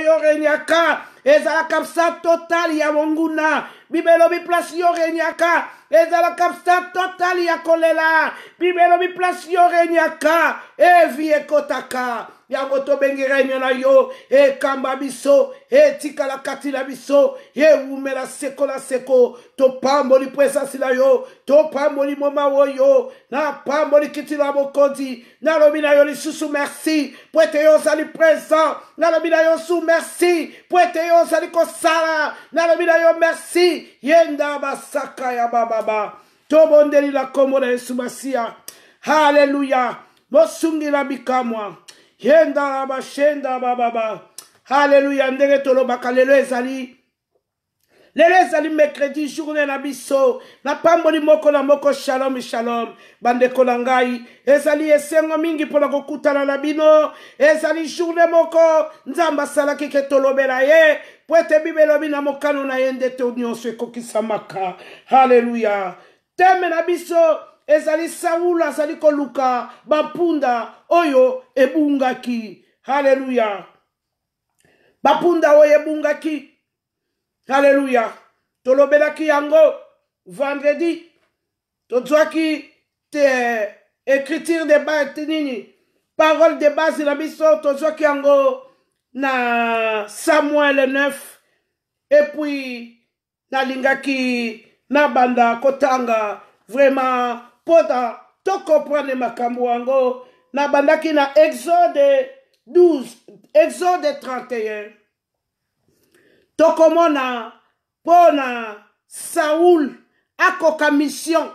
yo regnaka ezalaka msa totale ya monguna bibelobi place yo regnaka ezalaka msa totale ya kolela bibelobi place yo regnaka evi ekotaka yango tobengela emio na yo ekamba biso etikala kati na biso ewumela seko na seko topamboli mpo esasi na yo topamboli moma oyo napamboli kiti na bokonzi nalobi na yo lisusu merci mpo ete yo ozali présent nalobi na yo su merci mpo ete yo ozali kosala nalobi na yo merci yenda basaka ya bababa tobondeli na nkombo na yesu masiya haleluya mosungila bikamwa yendaraba shendaba baba haleluya ndenge tolobaka lelo ezali lelo ezali mercredi journée na biso napamboli moko na moko shalom shalom bandeko na ngai ezali esengo mingi mpo na kokutana na bino ezali journée moko nzambe asalaki ke tolobela ye po ete bibelobi na mokano na ye nde te nyonso ekokisamaka haleluya teme na biso ezali saulo azali koluka bampunda oyo ebungaki haleluya bampunda oyo ebungaki haleluya tolobelaki yango vendredi tozwaki te eh, écriture de base nini parole de base na biso tozwaki yango na samuel 9 et puis nalingaki nabanda kotanga vraiment mpona tokomprendre makambo yango nabandaki na exode 12 exode 31 tokomona mpo na saul akoka mission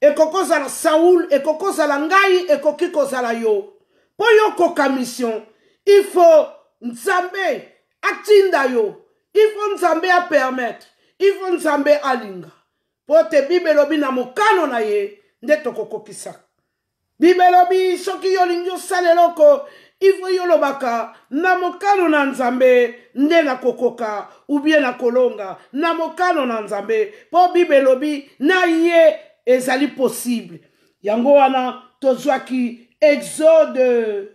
ekoki kozala saul ekoki kozala ngai ekoki kozala yo mpo yo koka mission ifo nzambe atinda yo ifo nzambe apermetre ifo nzambe alinga mpo ete bibe elobi na mokano na ye nde tokokokisa bibe elobi soki yo olingi osala eloko ifo yo olobaka na mokano na nzambe nde nakokoka ubie nakolonga na mokano na nzambe mpo bibe elobi na ye ezali posible yango wana tozwaki exode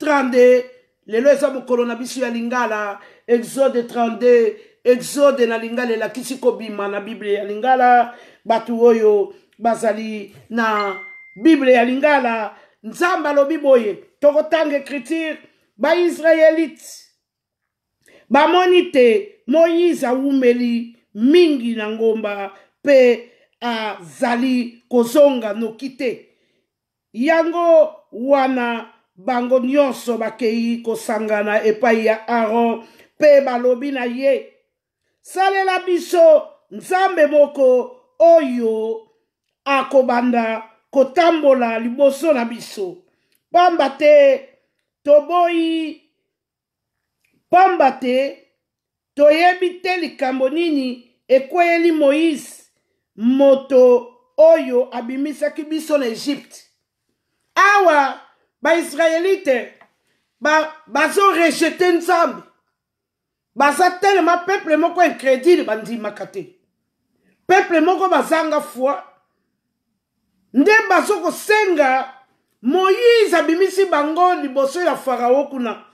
32 lelo eza mokolo na biso ya lingala exode 32 exode na lingala elakisi kobima na biblia ya lingala bato oyo bazali na biblia ya lingala nzambe alobi boye tokotanga écriture baisraelite bamoni te moyize awumeli mingi na ngomba mpe azali kozonga noki te yango wana bango nyonso bakei kosangana epai ya aron mpe balobi na ye salela biso nzambe moko oyo akobanda kotambola liboso na biso pamba te toboyi pamba te toyebi te likambo nini ekweyeli moyise moto oyo abimisaki biso na egypte awa baisraelite bazorejete ba, ba nzambe baza telema peuple moko incrédule bandimaka te peuple moko bazanga foi nde bazokosenga moyize abimisi bango liboso ya farao kuna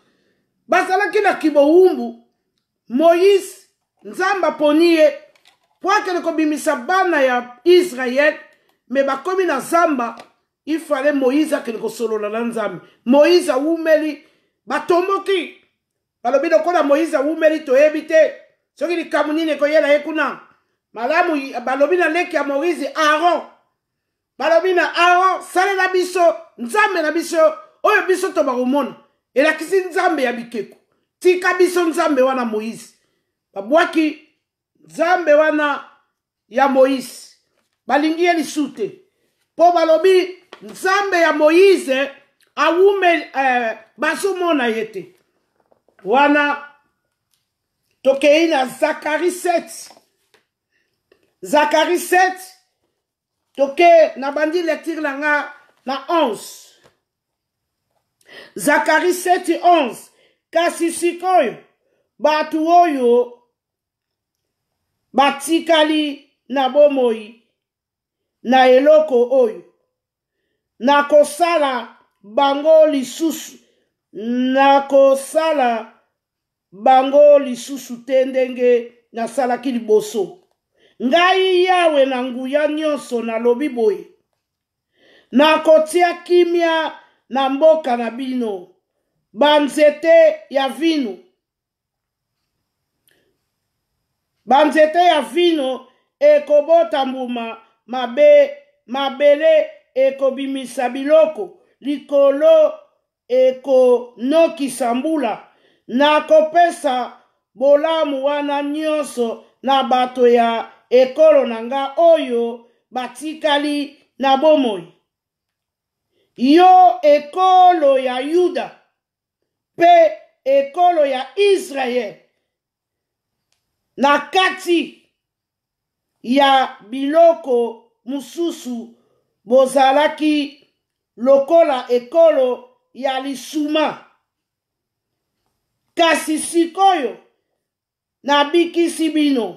bazalaki na kibowumbu moyise nzambe aponi ye mpo akende kobimisa bana ya israele me bakomi na zamba ifale moyize akende kosolola na nzambe moyize awumeli batomboki balobi lokola moïse awumeli toyebi te soki likambo nini ekoyela ye kuna malamu balobi na leki ya moïse aron balobi na aron salela biso nzambe na biso oyo biso tobakomona elakisi nzambe ya bikeko tika biso nzambe wana moïse babwaki nzambe wana ya moïse balingi ye lisu te mpo balobi nzambe ya moïse awume eh, bazomona ye te wana tokei na zakari 7 zakari 7 toke na bandi lecture na nga na 11 zakari 7 11 kasi sikoyo bato oyo batikali na bomoi na eloko oyo na kosala bango lisusu nakosala bango lisusu te ndenge nasalaki liboso ngai yawe na nguya nyonso nalobi boye nakotia kimia na mboka na bino banzete ya vino banzete ya vino ekobota mbuma mabe mabele ekobimisa biloko likolo ekonokisa mbula nakopesa bolamu wana nyonso na bato ya ekolo na nga oyo batikali na bomoi yo ekolo ya yuda mpe ekolo ya israele na kati ya biloko mosusu bozalaki lokola ekolo ya lisuma kasi sikoyo nabikisi bino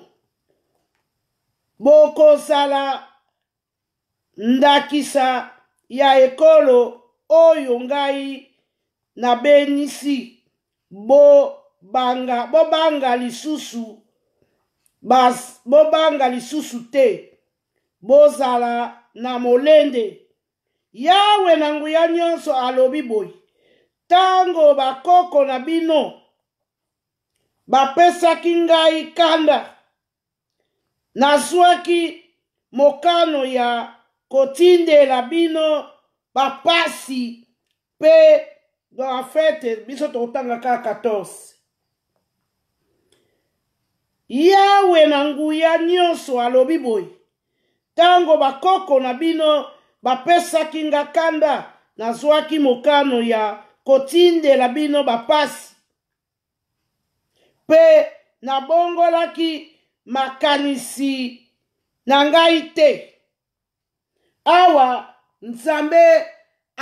bokosala ndakisa ya ekolo oyo ngai nabenisi bobanga bobanga lisusu bobanga lisusu te bozala na molende yawe na nguya nyonso alobi boye ntango bakoko na bino bapesaki ngai kanda nazwaki mokano ya kotindela bino bapasi mpe dans la fête biso tokotanga kaka 14 yawe na nguya nyonso alobi boye ntango bakoko na bino bapesaki nga kanda nazwaki mokano ya kotindela bino bapasi mpe nabongolaki makanisi na ngai te awa nzambe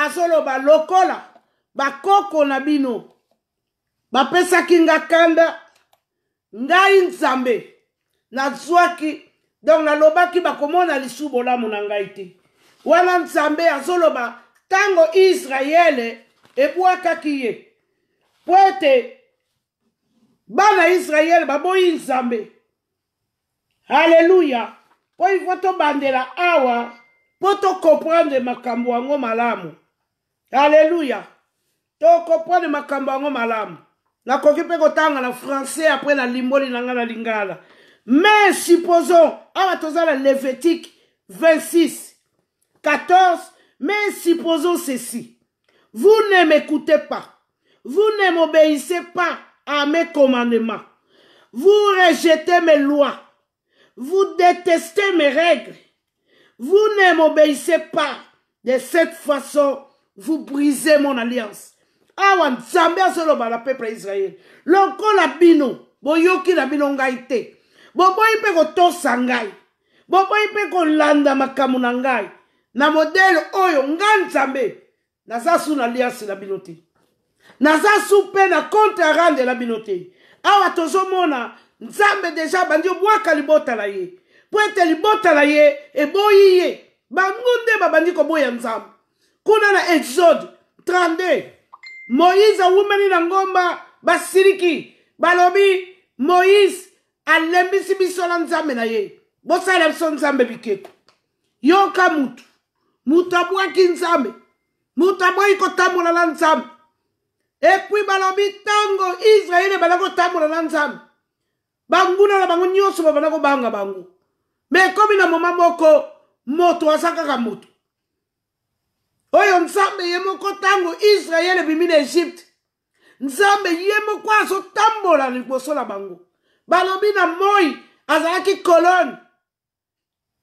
azoloba lokola bakoko na bino bapesaki nga kanda ngai nzambe nazwaki donk nalobaki bakomona lisubu bolamu na ngai te wana nzambe azoloba tango Israel, ebwakaki ye mpo ete bana Israel, baboyi nzambe Po mpo voto bandela awa poto comprendre, makambo yango malamu to comprendre, makambo ango malamu La mpe kotanga na français après na limboli na nga na lingala mais supposons awa toza la levétique 26 14, mais supposons ceci. Vous ne m'écoutez pas. Vous ne m'obéissez pas à mes commandements. Vous rejetez mes lois. Vous détestez mes règles. Vous ne m'obéissez pas. De cette façon, vous brisez mon alliance. awa Zambia, Soloba, la peuple Israël. L'onko la bino boyoki la bino Ngaite, te boboyi Bobo kotosa ngai boboyi landa makamunangai. na modele oyo nga nzambe naza su na liasi na bino te naza su mpe na compte ya rande na bino te awa tozomona nzambe deja bandi obwaka libota na ye mpo ete libota na ye eboyi ye bango nde babandi koboya nzambe kuna na exode 32 moïse awumeli na ngomba basiliki balobi moïse alembisi biso na nzambe na ye bosalela biso nzambe bikeko yoka mutu moto abwaki nzambe moto abwaki kotambola na nzambe epui balobi ntango israele ebanda kotambola na nzambe banguna na bango nyonso babanda kobanga bango me ekomi na moma moko moto aza kaka moto oyo nzambe ye moko ntango israele ebimi na egypte nzambe ye moko azotambola liboso na bango balobi na moi azalaki kolone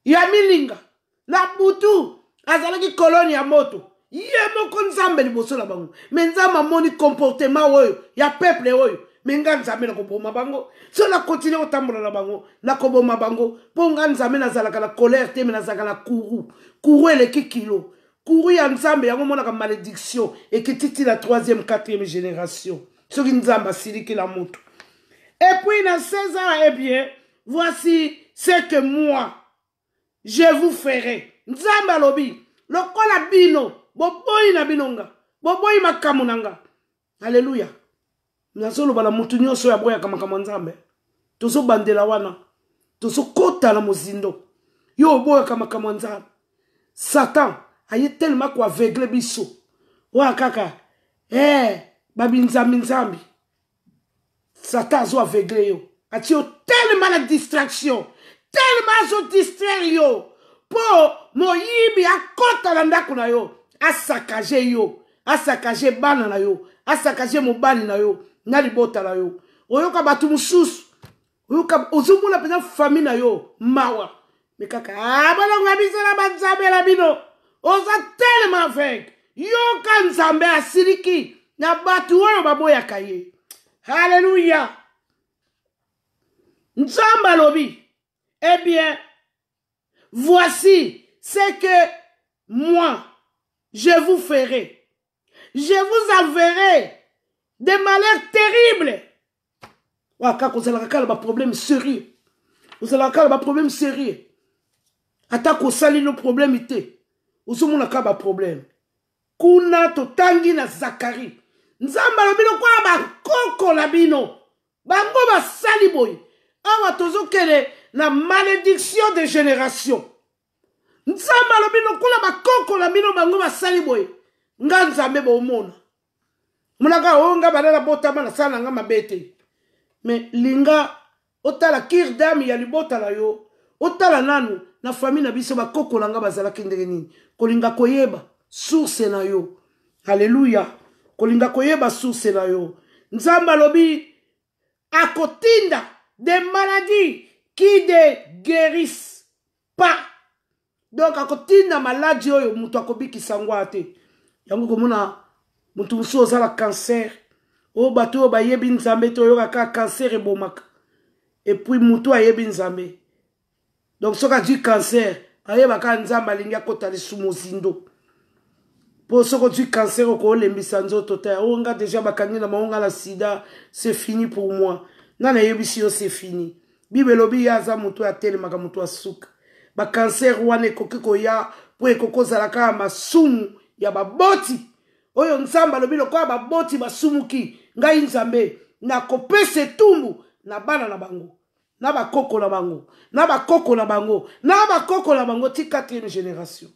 ya milinga na butu azalaki kolone ya moto ye moko nzambe liboso na bango me nzambe amoni comportement oyo ya peuple oyo me nga nzambe nakoboma bango so nakontinue kotambola na bango nakoboma bango mpo nga nzambe nazalaka na colère te me nazalaka na kourou kourou eleki kilo kourou ya nzambe yango omonaka malédiction la na troisième quatrième génération soki nzambe asiliki la moto. et puis na seize ans eh bien voici ce que moi je vous ferai nzambe alobi lokola bino boboyi na bino nga boboyi makambo na nga aleluya nazoloba na motu nyonso oyo aboyaka makambo ya nzambe tozobandela wana tozokɔta na mozindo yo oboyaka makambo ya nzambe satan aye telema koavegle biso oyo kaka eh, babinzambinzambi satan azo avegle yo atie yo telema na distraction telema azodistraire yo mpo moyibi akɔta na ndako na yo asakage yo asakage bana na yo asakage mobali na yo na libota na yo oyoka bato mosusu oyoka ozomona mpenza fami na yo mawa me kaka abalonga ah, biso na banzambela bino oza telema aveugle yoka nzambe asiliki na bato oyo baboyaka ye haleluya nzambe alobi eh bien Voici ce que moi, je vous ferai. Je vous enverrai des malheurs terribles. vous allez avoir un problème sérieux. avoir un problème sérieux atako osali no problème te ozomonaka problème. kuna totangi na zakari Nzamba alobi lokola bakoko na bino bango basali tozo awa tozokende la malédiction des générations nzambe alobi lokola bakokola bino bango basali boye nga nzambe bomona monaka o nga banana botama nasala na nga mabe te me linga otala kir dame ya libota na yo otala nanu na fami na biso bakoko na nga bazalaki ndenge nini kolinga koyeba source na yo alleluya kolinga koyeba source na yo nzambe alobi akotinda de maladie qui ne guérissent pas donc akotinda maladi oyo oh, moto akobikisa yango ya te yango komona moto mosusu ozala cancer oyo oh, bato oyo bayebi nzambe te oyoka kaka cancer ebomaka epuis motu ayebi nzambe donc soki azwi cancer ayeba kaka nzambe alingi akota lisusu mozindo mpo soki ozwi cancer okoolembisa nzoto te oyo oh, nga deja bakangi na bango nga na sida c'est fini pour moi nga nayebisi yo c'est fini bible elobi ye aza moto atelemaka moto asuka bakansere wana ekoki koya mpo ekoki kozala kaka masumu ya baboti oyo nzambe alobi lokola baboti basumuki ngai nzambe nakopesa etumbu na bana na bango na bakoko na bango na bakoko na bango na bakoko na bango ti quatrième génération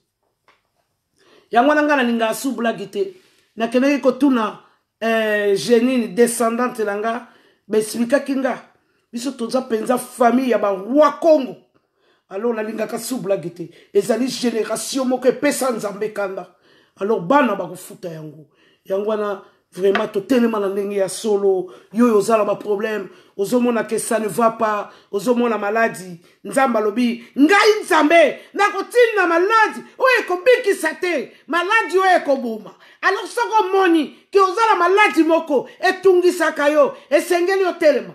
yango wana ngai nalingaka subulaki te nakendaki kotuna eh, genine descendante na nga baesplikaki ngai biso toza mpenza famille ya baroi congo alors nalingaka sublage te ezali génération moko epesa nzambe kanda alors bana bakofuta yango yango wana vraiment totelema na ndenge ya solo yo oyo ozala baproblème ozomona ke ça ne va pas ozomona maladi nzambe alobi ngai nzambe nakotinda maladi oyo ekobikisa te maladi oyo ekoboma alors soko omoni ke ozala maladi moko etungisaka yo esengeli otelema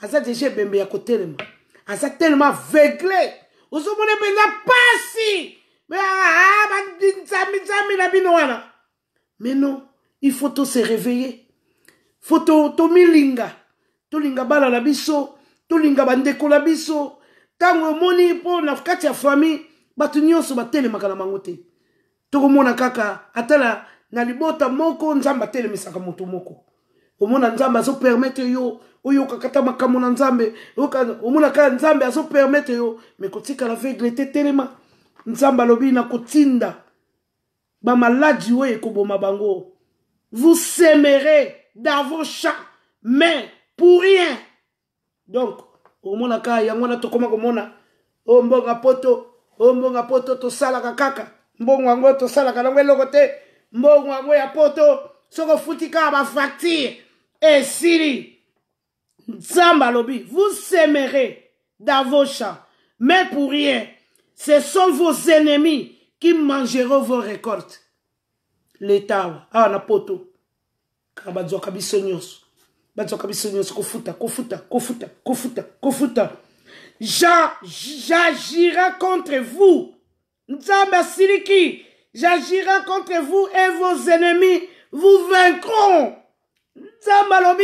aza deja ebembe ya kotelema aza telema avegle ozomona mpenza mpasi ah, banzambinzambi na bino wana meno ifo tose réveille fo tomilinga tolinga bana na biso tolinga bandeko na biso ntango omoni mpo na kati ya famille bato nyonso batelemaka na bango te tokomona kaka ata na libota moko nzambe atelemisaka moto moko komona nzambe azopermetre yo oyokaka ta makambo na nzambe omona kaka nzambe azopermetre yo me kotikala vegle te telema nzambe alobi na kotinda bamaladi oyo ekoboma bango vous semerez dans vos champs mais pour rien donc omona kaka yango wana tokoma komona o oh, mbonga poto o oh, mbonga poto tosalaka kaka mbongo yango tosalaka nango eloko te mbongo yango ya poto soki ofuti kaka bafacture Et Siri, vous semerez dans vos champs mais pour rien ce sont vos ennemis qui mangeront vos récoltes L'État. ah la na poto kaka kofuta kofuta contre vous J'agirai contre vous et vos ennemis vous vaincront Zamba va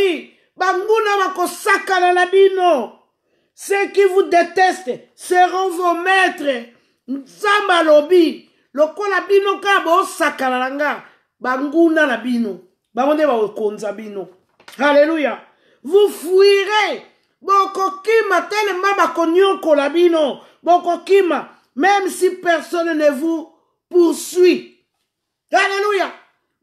banguna bakosakana na ceux qui vous détestent seront vos maîtres Zambalobi, loko lokola ka kaka bosakana na nga banguna la bino vous fuirez, bakokonza bino Alléluia. vous fuirez bokokima nyoko bakoniokola bino kima. même si personne ne vous poursuit Alléluia.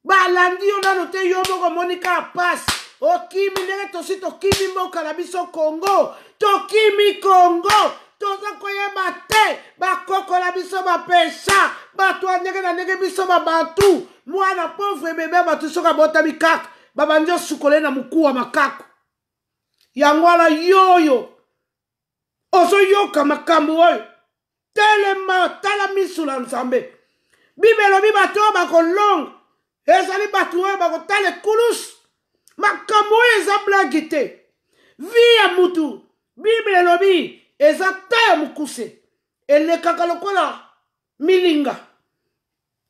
balandi yo nano te yo moko omoni kaka pasi okimi ndenge tosi tokimi mboka na biso kongo tokimi kongo toza koyeba te bakokola biso bapesha bato ya ndenge na ndenge biso babantu mwana povre ebebe ya bato soki abotami kaka babandi osukole na mokuwa makako yango wana yoyo ozoyoka makambo oyo telema tala misu na nzambe bibelo bibato oyo bakolonga ezali bato oyo bakotala ekulusu makambo oyo eza blagi te vi ya mutu bible elobi eza ta ya mokuse elekaka lokola milinga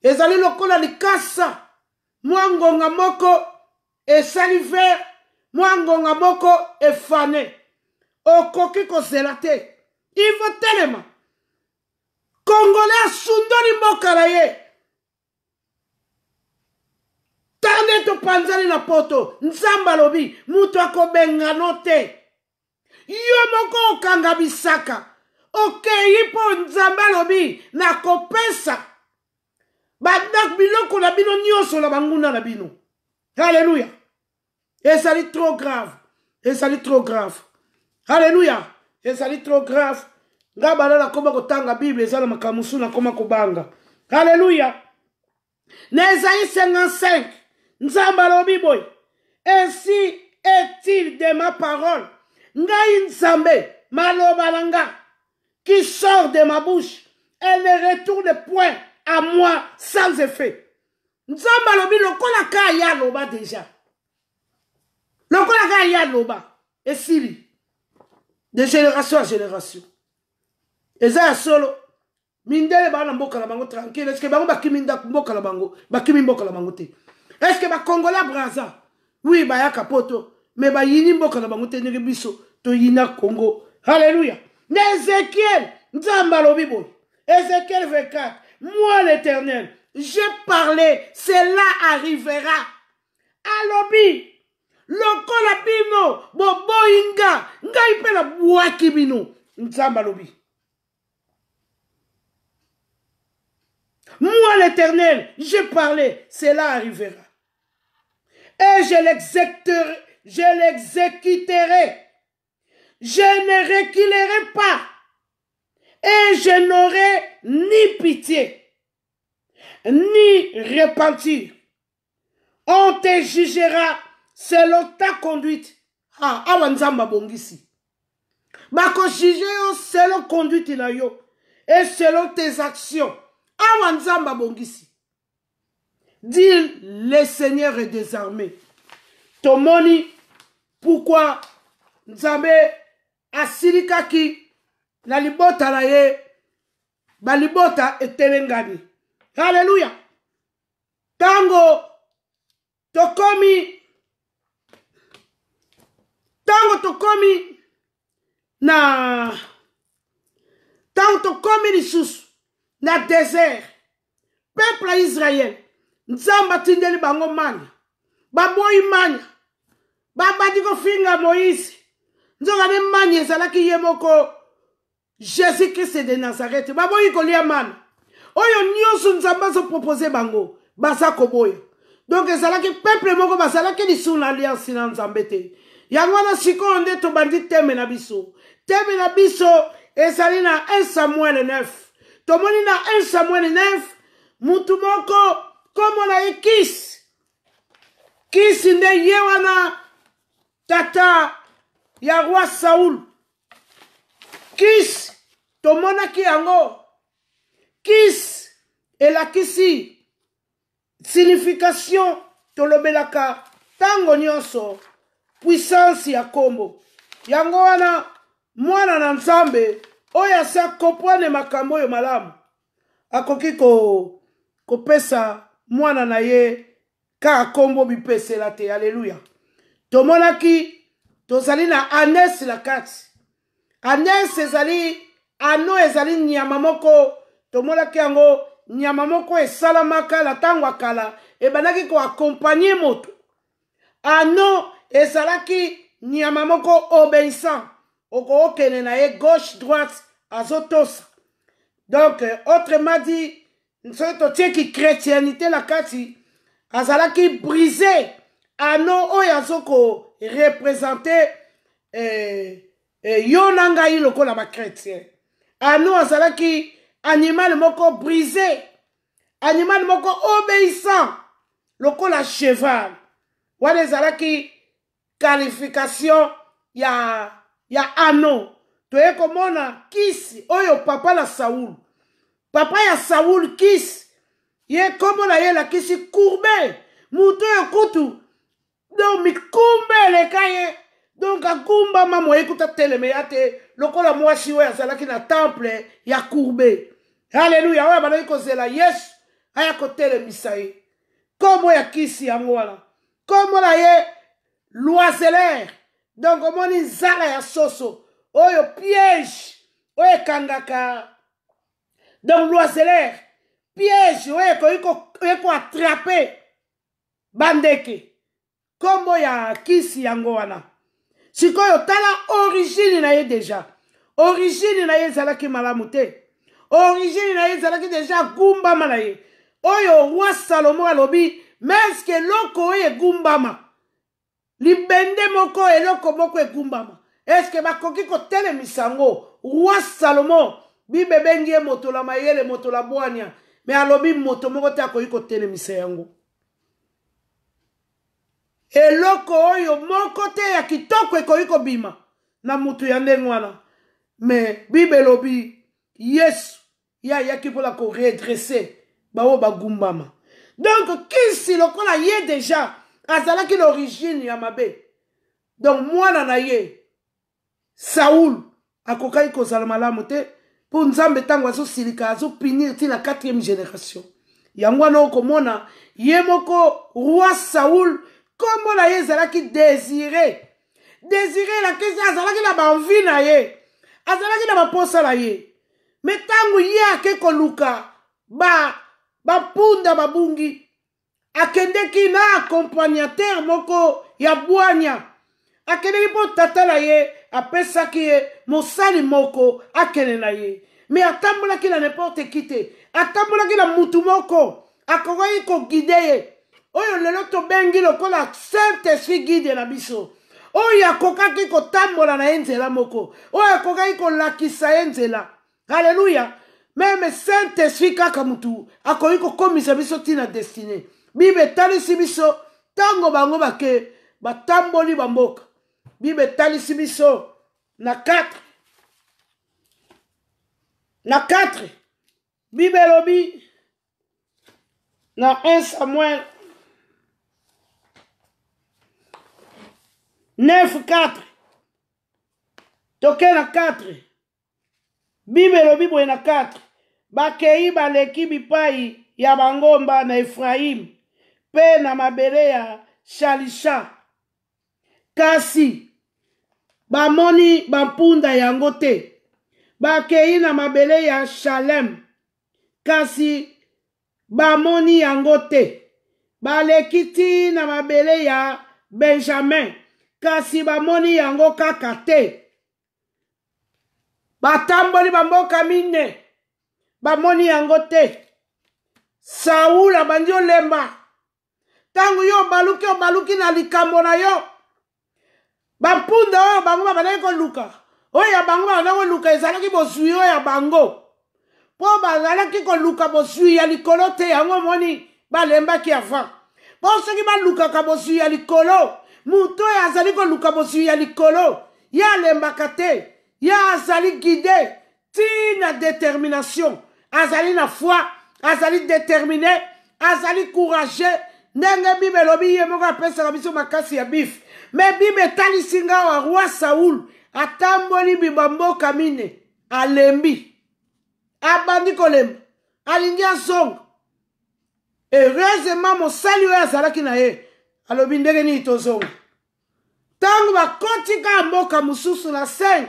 ezali lokola likasa mwa ngonga moko esali vere mwa ngonga moko efane okoki kozela te ivo telema kongole asundoli mboka na ye ntanga ete panzani na poto nzambe alobi moto akobengano te yo moko okanga bisaka okeyi mpo nzambe alobi nakopesa bandako biloko na bino nyonso na banguna na bino alleluya ezali trop grave ezali trop grave alleluya ezali trop grave ngai bana nakoma kotanga bible eza na makambo mosusu nakoma kobanga alleluya na ezali 55 nzambe boy, ainsi est-il de ma parole Nga nzambe maloba qui sort de ma bouche elle ne retourne point à moi sans effet nzambe le konaka ya loba déjà Le konaka ya loba, y lui, de génération à génération Et ça, solo mindele baa na mboka na bango tranquille que bango bakimi mboka na bango bakimi mboka na bango te est ce que Brazza? braza Oui, bah, y'a kapoto. Mais ma yini mboka na bango te biso to yina Congo. Alléluia. ézéchiel nzamba alobi Ezekiel 24 moi l'éternel j'ai parlé cela arrivera alobi lokola bino Bobo nga ngai la bwaki bino lo lobi. moi l'éternel j'ai parlé cela arrivera et je l'exécuterai, je ne reculerai pas et je n'aurai ni pitié, ni repentir. On te jugera selon ta conduite. Ah, awanzamba bongisi. Bako jugé selon conduite yo et selon tes actions Awanzamba Bongisi dis le Seigneur des armées. Tomoni, pourquoi Nzambe asirikaki. la libota na ye et Tango, Alléluia. Tango tokomi tango tokomi na tango tokomi na désert peuple d'Israël. nzambe atindeli bango manya baboyi manya babandi kofinga moïse nzokande manya ezalaki ye moko jésus kriste de nazarete baboyi kolia mana oyo nyonso nzambe azopropose bango baza koboya donk ezalaki peuple moko bazalaki lisusu na alliance na nzambe te yango wana sikoyo nde tobandi teme na biso teme na biso ezali na 1 samuel 9 tomoni na 1 samuel 9 mutu moko kombo na ye kisi kisi nde ye wana tata ya roi saul kisi tomonaki yango kisi elakisi signification tolobelaka ntango nyonso puissance ya nkombo yango wana mwana na nzambe oyo asi akomprane makambo oyo malamu akoki kopesa ko mwana na ye kaka bi la te aleluya tomonaki tozali na anes la kati anes ezali ano ezali nyama moko tomonaki Nyamamoko nyama moko esalamaka tangwa kala. e kala ko accompagner moto ano ezalaki nyama moko obéissant Oko na ye gauche droite azotosa donc autrement dit soki totieki chrétienité na kati azalaki brise ano oyo azokorepresente eh, eh, yo na ngai lokola bachrétien ano azalaki animale moko brise animale moko obéissant lokola cheval wana ezalaki qualification ya, ya ano toye komona kisi oyo papa na saulu papa ya saul kis ye nkombo na ye elakisi courbe moto oyo kutu don mikumbe eleka ye donk agumbama moye kuta telemeya te lokola mwasi oyo azalaki na temple ya courbe haleluya oyo abandaki kozela yesu aya kotelemisa ye nkombo ya kisi yango wana nkombo na ye loiselere donk omoni nzala ya soso oyo piège oyo ekangaka donc loiselere piège oyo ekoki ekoatrape bandeke nkombo ya kisi yango wana sikoyo tala origine na ye deja origine na ye ezalaki malamu te origine na ye ezalaki deja agumbama na ye oyo roi salomo alobi meske eloko oyo egumbama libende moko eloko moko egumbama eske bakoki kotelemisa yango roi salomo bibe ebengi ye moto la mayele moto la bwania me alobi moto moko te akoki kotelemisa yango eloko oyo moko te ya kitoko ekoki kobima na mutu ya ndenge wana me bible elobi yesu ye ayaki mpona koredrese baoyo bagumbama donk kisi lokola ye deja azalaki l'origine ya mabe donk mwana na ye saulu akokaki kozala malamu te mpo nzambe ntango azosilika azopinir ntina quatrième génération yango wana okomona ye moko roi saul nkombo na ye ezalaki désiré désiré elakisi azalaki na banvi na ye azalaki na baposa na ye me ntango ye ake koluka bampunda ba babungi akendeki na accompagnateur moko ya bwanya akendeki mpo tata na ye apesaki ye mosali moko akende na ye me atambolaki na neporte ki te atambolaki na mutu moko akokaki kogide ye oyo lelo tobengi lokola saint-esprit guide na biso oyo akokaki kotambola na ye nzela moko oyo akokaki kolakisa ye nzela haleluya meme saint-esprit kaka mutu akoki kokomisa biso ntina destine bible etalisi biso ntango bango bake batamboli bamboka bible etalisi biso na 4 na 4 bible elobi na 1 samuel 9:4 toke na 4 bible elobi boye na 4 bakei baleki bipai ya bangomba na efrayim mpe na mabele ya shalisha kasi bamoni bampunda yango te bakei na mabele ya shalem kasi bamoni yango te baleki ti na mabele ya benjamin kasi bamoni yango kaka te batamboli bamboka mine bamoni yango te saula bandi olemba ntango yo obaluki obaluki na likambo na yo bampunda oyo bango babandaki koluka oyo ya bango babandaki koluka ezalaki bozwi oyo ya bango mpo bazalaki koluka bozwi ya likolo te yango moni balembaki avant mpo soki balukaka bozwi ya likolo moto oyo azali koluka bozwi ya likolo ye alembaka te ye azali guide ntina détermination azali na foi azali déterminé azali courage ndenge bibe elobi ye moko apesaka biso makasi ya bife me bibe etalisi nga wa roi saulu atamboli bibamboka mine alembi abandi kolemba alingi azonga heureusement mosali oyo azalaki na ye alobi ndenge nini tozonga ntango bakoti kaka mboka mosusu na 5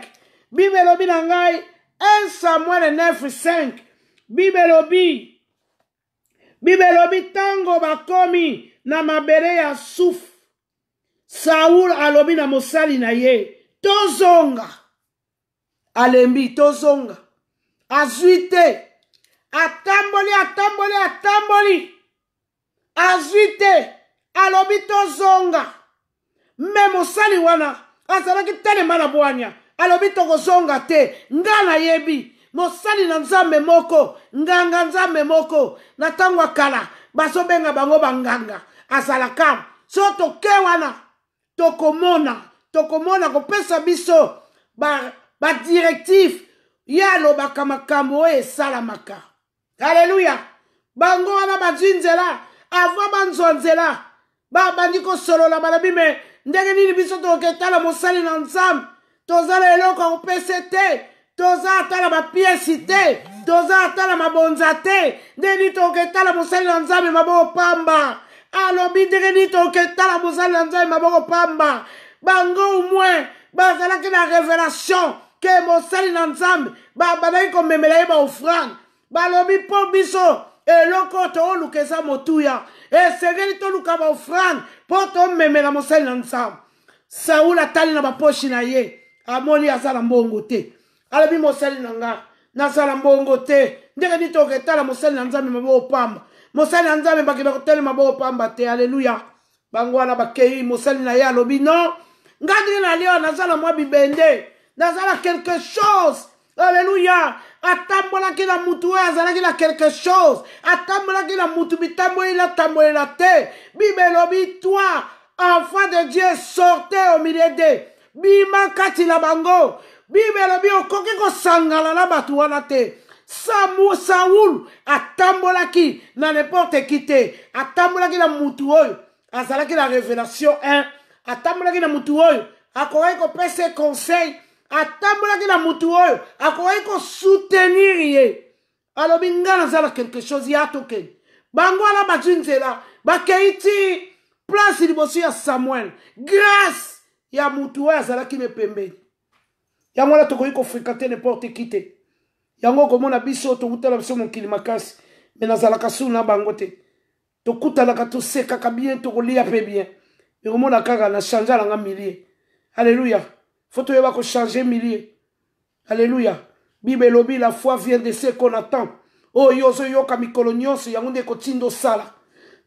bibe elobi na ngai 1 samuel 95 bibe elobi bibe elobi ntango bakomi na mabele ya sufu saulo alobi na mosali na ye tozonga alembi tozonga azwi te atamboli atamboli atamboli azwi te alobi tozonga me mosali wana azalaki telema na bwanya alobi tokozonga te nga nayebi mosali na nzambe moko nganga nzambe moko na ntango ya kala bazobenga bango banganga azalaka so toke wana tokomona tokomona kopesa biso badirective ba ye alobaka makambo oyo esalamaka aleluya bango wana bazwi nzela avant banzwa nzela babandi kosolola balobi me ndenge nini biso toketala mosali na nzambe tozala eloko ya kopesa te toza atala bapiesi te toza atala mabonza te ndenge nini toketala mosali na nzambe maboko pamba alobi ndenge nini toketala mosali ya nzambe maboko pamba bango omwin bazalaki na revelation ke mosali na nzambe bazalaki komemela ye baofrande balobi mpo biso eloko tooluka eza motuya esengeli toluka baofrande mpo tomemela mosali na nzambe saul atali na baposhi na ye amoni aza na mbongo te alobi mosali na nga nazala mbongo te ndenge nini toketala mosali na nzambe maboko pamba mosali ya nzambe bakenda kotelema bopamba te aleluya bango wana bakei mosali na ye alobi non ngai ndenge nalio nazala mwa bibende nazala quelque chose aleluya atambolaki na mutu oyo azalaki na quelque chose atambolaki na mutu bitamboleli atambolela te bibe elobi toi enfant de dieu sorte au milieu de bima kati na bango bibe elobi okoki kosangana na bato wana te Samu Saul atambolaki na n'importe qui à atambolaki na mutu oyo Zalaki la révélation 1 atambolaki na mutu oyo ses pese conseil atambolaki na mutu oyo akokaki soutenir ye Alo ngai à zala quelque chose ya toke. bango wana la la, ba ti place liboso ya samuel grâce ya mutu oyo azalaki me pembeni ya wana tokoki kofréquente n'importe qui kite. yango komona biso tokutana biso mokili makasi me nazalaka sulu na bango te tokutanaka tosekaka bien tokolia mpe bien ekomona kaka na change nanga milie alleluya fo toyeba kochange milie alleluya bible elobi la foi vient de ce qu'on attend oyo oh, yo ozoyoka mikolo nyonso yango nde ekotinda osala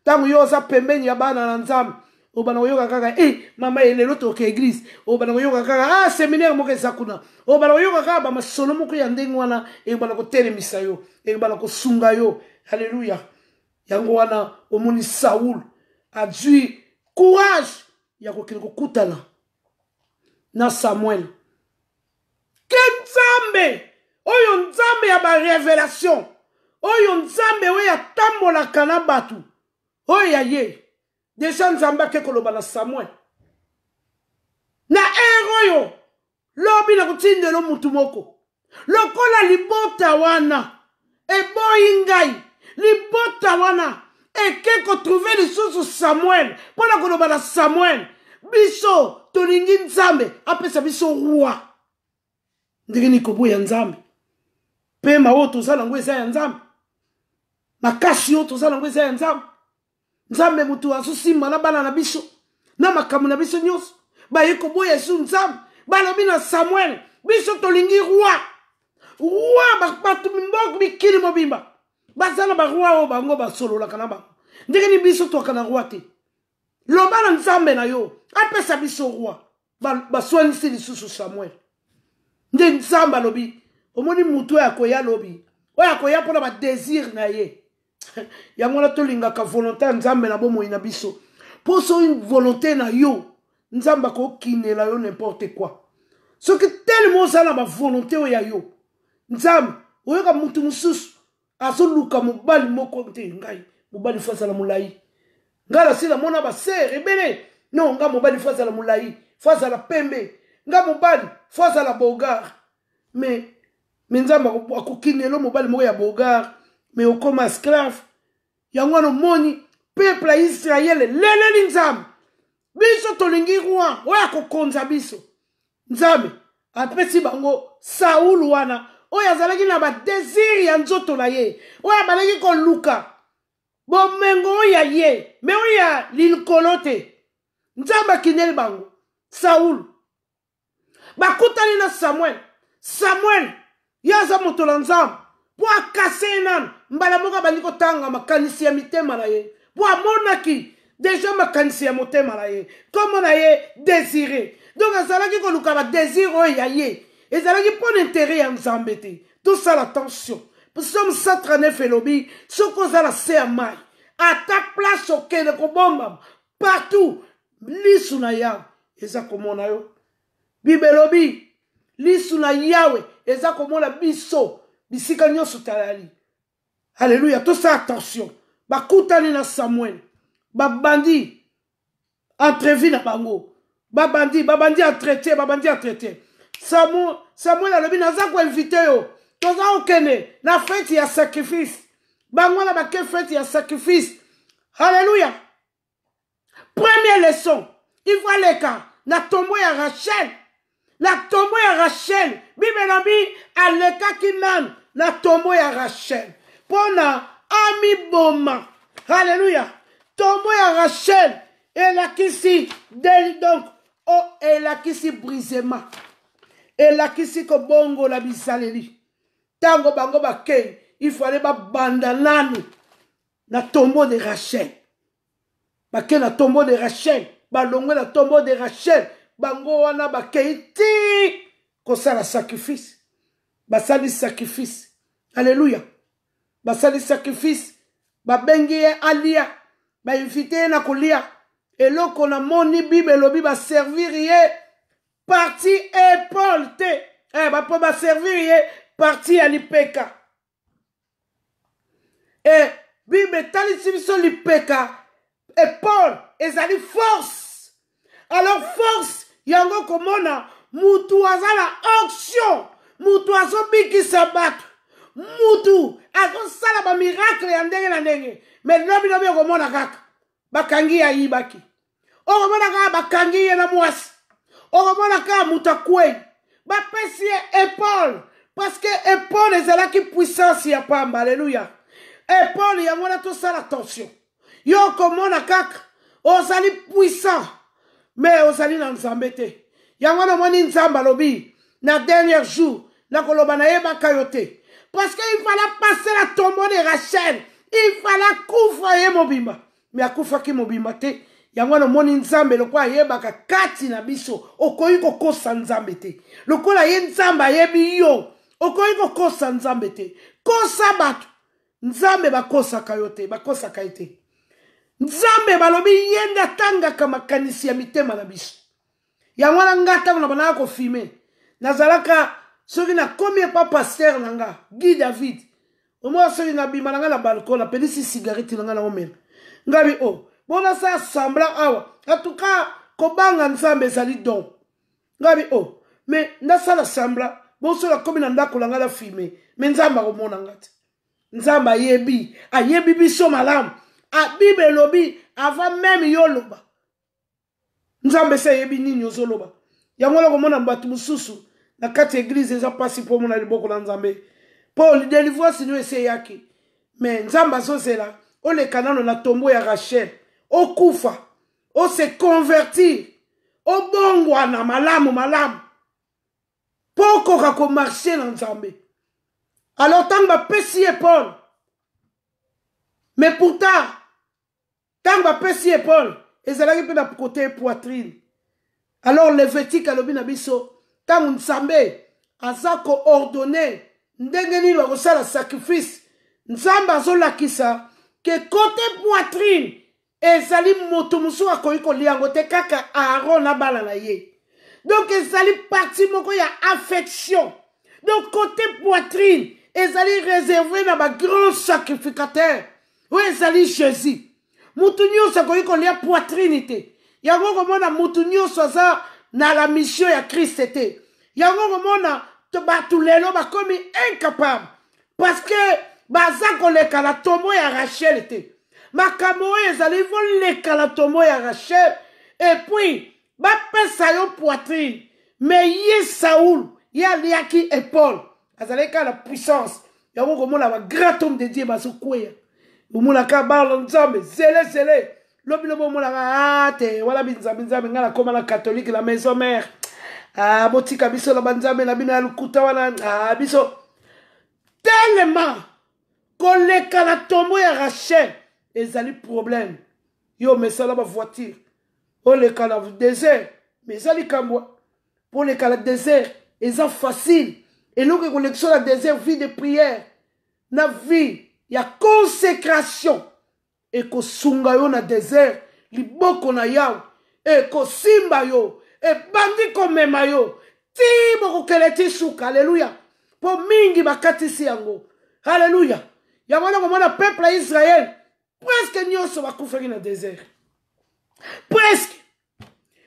ntango yo oza pembeni ya bana na nzambe obana koyoka kaka e mama ye lelo toke eglize obana koyoka kaka a ah, séminaire moko eza kuna obana koyoka kaka bamasolo moko ya ndenge wana eyebana kotelemisa yo eyebana kosunga yo alleluya yango wana omoni saul azwi courage ya kokende kokutana na samuel ke nzambe oyo nzambe ya barévélation oyo nzambe oyo atambolaka na bato oyo ya ye deja nzambe ake koloba na samuel na ere oyo lobi na kotindelo motu moko lokola libota wana eboyi ngai libota wana eke kotrouve lisusu samuel mpo na koloba na samuel biso tolingi nzambe apesa biso rwa ndenge likobo ya nzambe pema oyo toza nango eza ya nzambe makasi oyo toza nango eza ya nzambe nzambe motu azosimba na bana na biso na makambo na biso nyonso baye koboya esu nzambe balobi na samuel biso tolingi roi roi bato miboko mikili mobimba baza na baroi oyo bango basololaka na bango ndenge ni biso twaka na roi te loba na nzambe na yo apesa biso roi baswanisi lisusu samuel nde nzambe alobi omoni motu oyo akoya lobi oyo akoya mpona badésir na ye yango wana tolingaka volonté ya nzambe na bomoi na biso mpo so volonté na yo nzambe akokinela yo nimporte kua soki telema ozala bavolonté oyo ya yo nzambe oyoka motu mosusu azoluka mobali moko te ngai mobali fo azala molai ngai nasila mona basere ebele non ngai mobali fo azala molai fo azala pembe ngai mobali fo azala bogar me me nzambe akokinela mobali moko ya bogar me okóma esclave yango wana omoni peuple ya israele leleli nzambe biso tolingi roi oyo akokonza biso nzambe apesi bango saulu wana oyo azalaki na badesire ya nzoto na ye oyo abalaki koluka bomengo oyo ya ye me oyo ya likolo te nzambe akindeli bango saulu bakutani na samuel samuel ye aza moto na nzambe mpo akase ye nanu mbala moko abandi kotanga makanisi ya mitema na ye mpo amonaki deja makanisi ya motema na ye nkombo na ye désiré donk azalaki koluka badésir oyo ya ye ezalaki mpo na intere ya nzambe te tosala attention psaume 139 elobi soki ozala se ya mai ata place okende kobombama partout lisu na yawe eza komona yo bibe elobi lisu na yawe eza komona biso bisika nyonso talali Alléluia. Tout ça, attention. Bakutani na Samuel. Babandi. Entrevue na bango. Babandi. Babandi traité, Babandi traité. Samuel, Samuel na naza ko invité yo. Toza okene. na fête ya sacrifice. Bango na bake fête ya sacrifice. Alléluia. Première leçon. Il voit les cas. Na tombo ya Rachel. Na tombo ya Rachel. les na bi qui nanu na tombo ya Rachel pona ami boma. Alléluia. tombo ya rachel Kisi. deli donc oh o Kisi brisema bongo la bisaleli Tango bango fallait ifale babanda nanu na tombo de rachel ke na tombo de rachel balongwe na tombo de rachel bango wana kei. ti la sacrifice du sacrifice alléluia. basali sacrifice babengi ye alia bainvite ye na kolia eloko namoni bible elobi baservir ye parti epole te eh, bapo baservir ye parti ya lipeka e bible etalisi biso lipeka epole ezali force alors force yango komona motu aza na action motu azobikisa bato mutu akosala bamirakle ya ndenge na ndenge me lobinobi okomona kaka bakangi ye ayibaki okomona kaka bakangi ye na mwasi okomona kaka moto akwei bapesi ye epole parceke epole ezalaki puissance ya pamba aleluya epole yango wana tosala tension yo okomona kaka ozali puissant me ozali na nzambe te yango namoni nzambe alobi na dernier jour nakoloba nayebaka yo te parce qu'il fallait passer la tombeau de Rachel il fallait kufa ye eh, mobimba me akufaki mobimba te yango namoni nzambe lokola ayebaka kati na biso okoki kokosa nzambe te lokola ye nzambe ayebi yo okoki kokosa nzambe te kosa bato nzambe bakosaka yo te bakosaka ye te nzambe balobi ye nde atangaka makanisi ya mitema na biso yango wana nga ntango na banaka kofime nazalaka soki nakomi epa paster na nga guy david omona soki nabima na nga na balkon napelisi sigareti na nga naomela ngabi o oh. bona sa assemble awa atuka kobanga nzambe ezali don ngabi o oh. me ndasala sambla boso nakomi na ndako na nga nafime me nzambe akomona nga te nzambe ayebi ayebi biso malamu abibe elobi avant meme yo loba nzambe se ayebi nini ozoloba yango nakomona bato mosusu na kati ont eglize eza Paul, on omona liboko na nzambe mpo delivrance nio esi eyaki me là. On est on na tombé à rachel okufa se convertir obongwana malamu malamu mpo okoka komarshe na nzambe alors ntango bapesi ye paul mais pourtant tant bapesi ye paul ezalaki mpe na côté poitrine alors levetique alobi na biso ntango nzambe ordonné, ndengeni ndenge nini bakosala sacrifice nzambe kisa, que kote poitrine ezali moto mosusu akoki kolia te kaka aaron na bana ye donk ezali parti moko ya affection Donc côté poitrine ezali réserve na grand sacrificateur Oui ezali jésus motu nyonso akoki a poitrine Ya yango komona motu nyonso soza. na la mission ya kriste te yango komona bato lelo bakomi incapable parceke baza koleka na tombo ya rachel te makambo oyo ezali voleka na tombo ya rachel epuis bapesa yo poitrine me ye saul ye aliaki epole azalaki kaka na puissance yango komona bagrand homme de dieu bazokweya omonaka bana nzambe zele zele lobi lobo omolaka ah, wala catholique la maison mère. ah, botika biso la nzambe na bino ya wana ah, biso koleka la tombo ya ezali problème yo voiture bavoitire le kala désert Ils ont likambo pour les désert ont facile ont des la désert vie de prière na vie a consécration ekosunga yo na desert liboko na yawe ekosimba yo ebandi komema yo ti bokokele ti suka aleluya mpo mingi bakatisi yango aleluya yango wana komona peuple ya israele preske nyonso bakufaki na desert preske